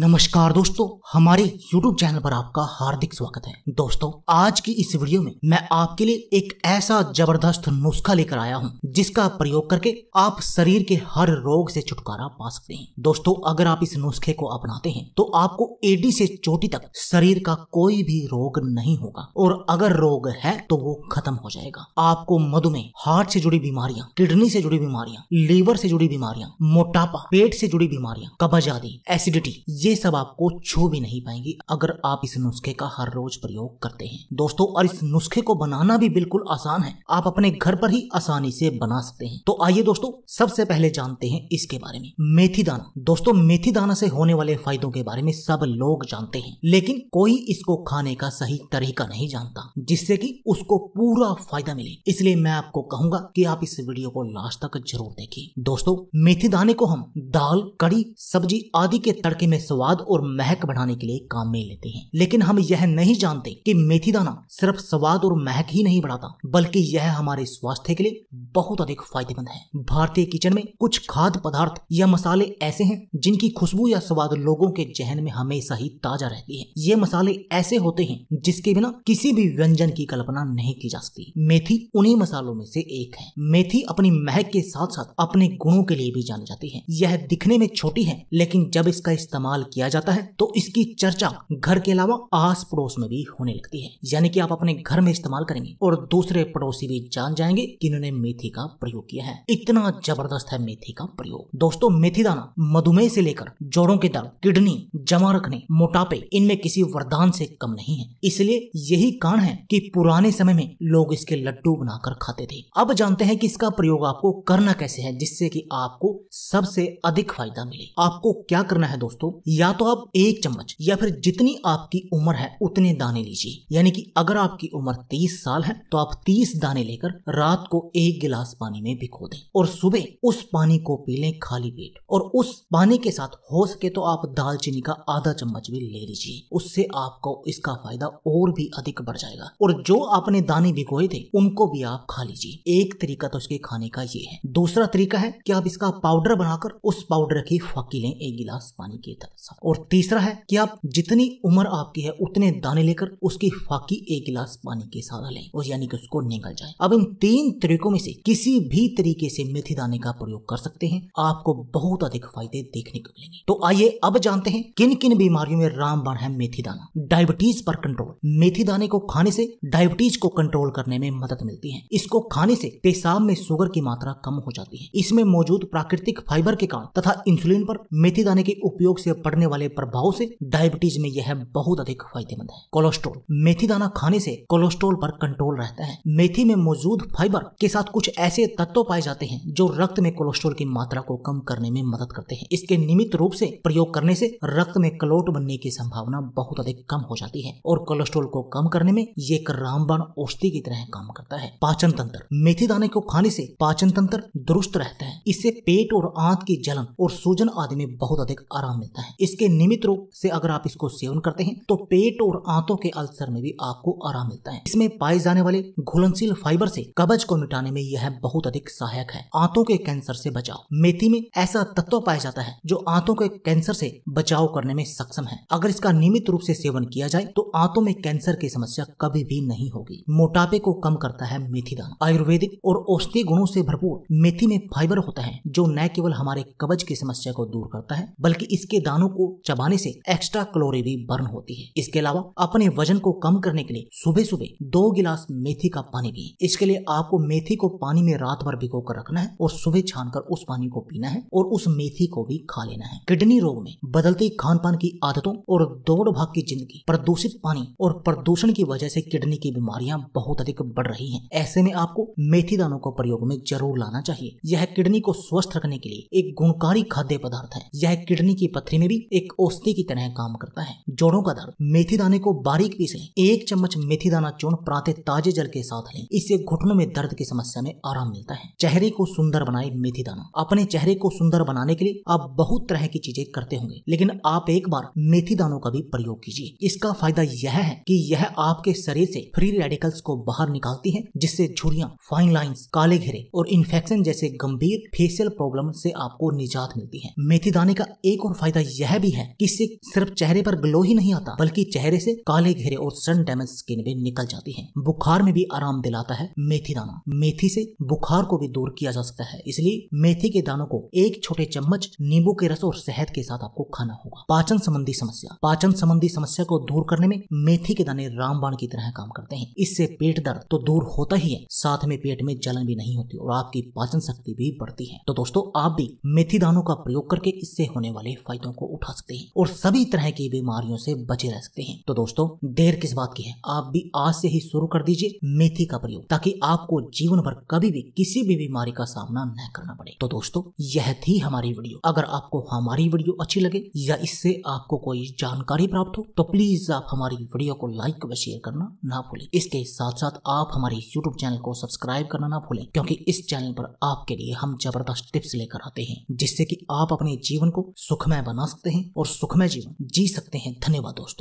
नमस्कार दोस्तों हमारे YouTube चैनल पर आपका हार्दिक स्वागत है दोस्तों आज की इस वीडियो में मैं आपके लिए एक ऐसा जबरदस्त नुस्खा लेकर आया हूं जिसका प्रयोग करके आप शरीर के हर रोग से छुटकारा पा सकते हैं दोस्तों अगर आप इस नुस्खे को अपनाते हैं तो आपको एडी से चोटी तक शरीर का कोई भी रोग नहीं होगा और अगर रोग है तो वो खत्म हो जाएगा आपको मधुमेह हार्ट से जुड़ी बीमारियां किडनी से जुड़ी बीमारियां लीवर से जुड़ी बीमारियां मोटापा पेट से जुड़ी बीमारियां कब्ज आदि एसिडिटी ये सब आपको छू भी नहीं पाएंगी अगर आप इस नुस्खे का हर रोज प्रयोग करते हैं दोस्तों और इस नुस्खे को बनाना भी बिल्कुल आसान है आप अपने घर पर ही आसानी से बना सकते हैं तो आइए दोस्तों सबसे पहले जानते हैं इसके बारे में मेथी दाना दोस्तों मेथी दाना से होने वाले फायदों के बारे में सब लोग जानते हैं लेकिन कोई इसको खाने का सही तरीका नहीं जानता जिससे कि उसको पूरा फायदा मिले इसलिए मैं आपको कहूंगा कि आप इस वीडियो को लास्ट तक जरूर देखिए दोस्तों मेथी दाने को हम दाल कड़ी सब्जी आदि के तड़के में स्वाद और महक बढ़ाने के लिए काम में लेते हैं लेकिन हम यह नहीं जानते कि मेथी दाना सिर्फ स्वाद और महक ही नहीं बढ़ाता बल्कि यह हमारे स्वास्थ्य के लिए बहुत अधिक फायदेमंद है भारतीय किचन में कुछ खाद्य पदार्थ या मसाले ऐसे हैं जिनकी खुशबू या स्वाद लोगों के जहन में हमेशा ही ताजा रहती है ये मसाले ऐसे होते हैं जिसके बिना किसी भी व्यंजन की कल्पना नहीं की जा सकती मेथी उन्हीं मसालों में से एक है मेथी अपनी महक के साथ साथ अपने गुणों के लिए भी जानी जाती है यह दिखने में छोटी है लेकिन जब इसका इस्तेमाल किया जाता है तो इसकी चर्चा घर के अलावा आस पड़ोस में भी होने लगती है यानी कि आप अपने घर में इस्तेमाल करेंगे और दूसरे पड़ोसी भी जान जाएंगे कि इन्होंने मेथी मेथी का प्रयोग किया है इतना जबरदस्त है मेथी का प्रयोग दोस्तों मेथी दाना मधुमेह से लेकर जोड़ों के दर्द किडनी जमा रखने मोटापे इनमें किसी वरदान से कम नहीं है इसलिए यही कारण है कि पुराने समय में लोग इसके लड्डू बनाकर खाते थे अब जानते हैं कि इसका प्रयोग आपको करना कैसे है जिससे कि आपको सबसे अधिक फायदा मिले आपको क्या करना है दोस्तों या तो आप एक चम्मच या फिर जितनी आपकी उम्र है उतने दाने लीजिए यानी कि अगर आपकी उम्र तीस साल है तो आप तीस दाने लेकर रात को एक गिलास गिलास पानी में भिखो दें और सुबह उस पानी को पी लें खाली पेट और उस पानी के साथ हो सके तो आप दालचीनी का आधा चम्मच भी ले लीजिए उससे आपको इसका फायदा और भी अधिक बढ़ जाएगा और जो आपने दाने भिगोए थे उनको भी आप खा लीजिए एक तरीका तो इसके खाने का ये है दूसरा तरीका है कि आप इसका पाउडर बनाकर उस पाउडर की फाकी लें एक गिलास पानी के साथ और तीसरा है कि आप जितनी उम्र आपकी है उतने दाने लेकर उसकी फाकी एक गिलास पानी के साथ लें और यानी कि उसको निकल जाए अब इन तीन तरीकों में से किसी भी तरीके से मेथी दाने का प्रयोग कर सकते हैं आपको बहुत अधिक फायदे देखने को मिलेंगे तो आइए अब जानते हैं किन किन बीमारियों में रामबाण है मेथी दाना डायबिटीज पर कंट्रोल मेथी दाने को खाने से डायबिटीज को कंट्रोल करने में मदद मिलती है इसको खाने से पेशाब में शुगर की मात्रा कम हो जाती है इसमें मौजूद प्राकृतिक फाइबर के कारण तथा इंसुलिन पर मेथी दाने के उपयोग से पड़ने वाले प्रभाव से डायबिटीज में यह बहुत अधिक फायदेमंद है कोलेस्ट्रोल मेथी दाना खाने से कोलेस्ट्रोल पर कंट्रोल रहता है मेथी में मौजूद फाइबर के साथ कुछ ऐसे तत्व पाए जाते हैं जो रक्त में कोलेस्ट्रॉल की मात्रा को कम करने में मदद करते हैं इसके नियमित रूप से प्रयोग करने से रक्त में क्लोट बनने की संभावना बहुत अधिक कम हो जाती है और कोलेस्ट्रोल को कम करने में ये एक रामबाण औषधि की तरह काम करता है पाचन तंत्र मेथी दाने को खाने से पाचन तंत्र दुरुस्त रहता है इससे पेट और आंत की जलन और सूजन आदि में बहुत अधिक आराम मिलता है इसके नियमित रूप से अगर आप इसको सेवन करते हैं तो पेट और आंतों के अल्सर में भी आपको आराम मिलता है इसमें पाए जाने वाले घुलनशील फाइबर से कबज को मिटाने में यह है बहुत अधिक सहायक है आंतों के कैंसर से बचाओ मेथी में ऐसा तत्व पाया जाता है जो आंतों के कैंसर से बचाव करने में सक्षम है अगर इसका नियमित रूप से सेवन किया जाए तो आंतों में कैंसर की समस्या कभी भी नहीं होगी मोटापे को कम करता है मेथी दाना आयुर्वेदिक और औषधीय गुणों से भरपूर मेथी में फाइबर होता है जो न केवल हमारे कब्ज की समस्या को दूर करता है बल्कि इसके दानों को चबाने से एक्स्ट्रा कैलोरी भी बर्न होती है इसके अलावा अपने वजन को कम करने के लिए सुबह सुबह दो गिलास मेथी का पानी पिए इसके लिए आपको मेथी को पानी में रात भर भिगो कर रखना है और सुबह छान कर उस पानी को पीना है और उस मेथी को भी खा लेना है किडनी रोग में बदलती खान पान की आदतों और दौड़ भाग की जिंदगी प्रदूषित पानी और प्रदूषण की वजह से किडनी की बीमारियां बहुत अधिक बढ़ रही हैं। ऐसे में आपको मेथी दानों का प्रयोग में जरूर लाना चाहिए यह किडनी को स्वस्थ रखने के लिए एक गुणकारी खाद्य पदार्थ है यह किडनी की पथरी में भी एक औषधि की तरह काम करता है जोड़ों का दर्द मेथी दाने को बारीक पीस लें एक चम्मच मेथी दाना चूर्ण प्रातः ताजे जल के साथ लें इससे घुटनों में दर्द की समस्या में में आराम मिलता है चेहरे को सुंदर बनाए मेथी दाना अपने चेहरे को सुंदर बनाने के लिए आप बहुत तरह की चीजें करते होंगे लेकिन आप एक बार मेथी दानों का भी प्रयोग कीजिए इसका फायदा यह है कि यह आपके शरीर से फ्री रेडिकल्स को बाहर निकालती है जिससे झुड़िया फाइन लाइंस काले घेरे और इन्फेक्शन जैसे गंभीर फेशियल प्रॉब्लम से आपको निजात मिलती है मेथी दाने का एक और फायदा यह भी है कि इससे सिर्फ चेहरे पर ग्लो ही नहीं आता बल्कि चेहरे से काले घेरे और सन डैमेज स्किन भी निकल जाती है बुखार में भी आराम दिलाता है मेथी दाना मेथी से बुखार को भी दूर किया जा सकता है इसलिए मेथी के दानों को एक छोटे चम्मच नींबू के रस और शहद के साथ आपको खाना होगा पाचन संबंधी समस्या पाचन संबंधी समस्या को दूर करने में मेथी के दाने रामबाण की तरह काम करते हैं इससे पेट दर्द तो दूर होता ही है साथ में पेट में जलन भी नहीं होती और आपकी पाचन शक्ति भी बढ़ती है तो दोस्तों आप भी मेथी दानों का प्रयोग करके इससे होने वाले फायदों को उठा सकते हैं और सभी तरह की बीमारियों से बचे रह सकते हैं तो दोस्तों देर किस बात की है आप भी आज से ही शुरू कर दीजिए मेथी का प्रयोग ताकि आपको जीवन भर कभी भी किसी भी बीमारी का सामना न करना पड़े तो दोस्तों यह थी हमारी वीडियो अगर आपको हमारी वीडियो अच्छी लगे या इससे आपको कोई जानकारी प्राप्त हो तो प्लीज आप हमारी वीडियो को लाइक व शेयर करना ना भूलें इसके साथ साथ आप हमारे यूट्यूब चैनल को सब्सक्राइब करना ना भूलें क्योंकि इस चैनल पर आपके लिए हम जबरदस्त टिप्स लेकर आते हैं जिससे कि आप अपने जीवन को सुखमय बना सकते हैं और सुखमय जीवन जी सकते हैं धन्यवाद दोस्तों